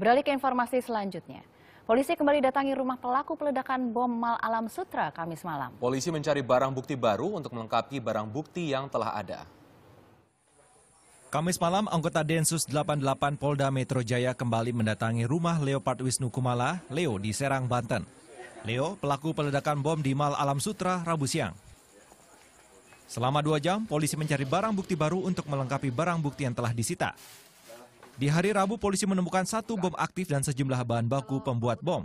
Beralih ke informasi selanjutnya. Polisi kembali datangi rumah pelaku peledakan bom Mal Alam Sutra Kamis malam. Polisi mencari barang bukti baru untuk melengkapi barang bukti yang telah ada. Kamis malam, anggota Densus 88 Polda Metro Jaya kembali mendatangi rumah Leopard Wisnu Kumala, Leo, di Serang, Banten. Leo, pelaku peledakan bom di Mal Alam Sutra, Rabu siang. Selama dua jam, polisi mencari barang bukti baru untuk melengkapi barang bukti yang telah disita. Di hari Rabu, polisi menemukan satu bom aktif dan sejumlah bahan baku pembuat bom.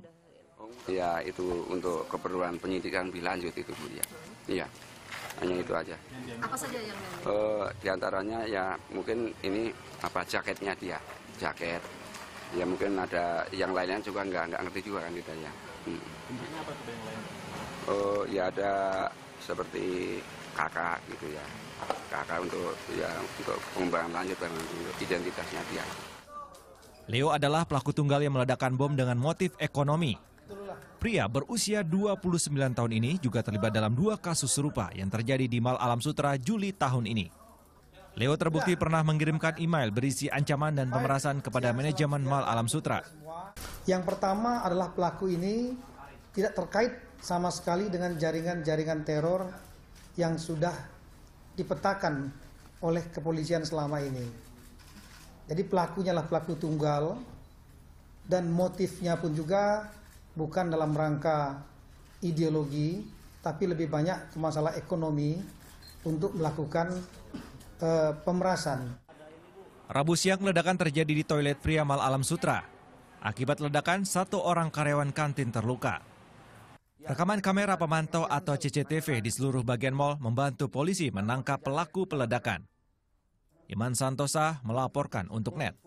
Ya, itu untuk keperluan penyidikan lebih lanjut itu, Bu. Ya. Iya, hanya itu aja. Apa saja yang uh, Di antaranya ya mungkin ini apa jaketnya dia, jaket. Ya mungkin ada yang lainnya juga nggak nggak ngerti juga kan kita ya. Hmm. apa tuh yang lain? Uh, ya ada seperti kakak gitu ya kakak untuk ya untuk pengembangan lanjut dan untuk identitasnya dia. Leo adalah pelaku tunggal yang meledakkan bom dengan motif ekonomi. Pria berusia 29 tahun ini juga terlibat dalam dua kasus serupa yang terjadi di Mal Alam Sutra Juli tahun ini. Leo terbukti pernah mengirimkan email berisi ancaman dan pemerasan kepada manajemen Mal Alam Sutra. Yang pertama adalah pelaku ini tidak terkait sama sekali dengan jaringan-jaringan teror yang sudah dipetakan oleh kepolisian selama ini. Jadi pelakunya lah pelaku tunggal dan motifnya pun juga bukan dalam rangka ideologi tapi lebih banyak ke masalah ekonomi untuk melakukan e, pemerasan. Rabu siang ledakan terjadi di toilet pria Mal Alam Sutra. Akibat ledakan, satu orang karyawan kantin terluka. Rekaman kamera pemantau atau CCTV di seluruh bagian mal membantu polisi menangkap pelaku peledakan. Iman Santosa melaporkan untuk NET.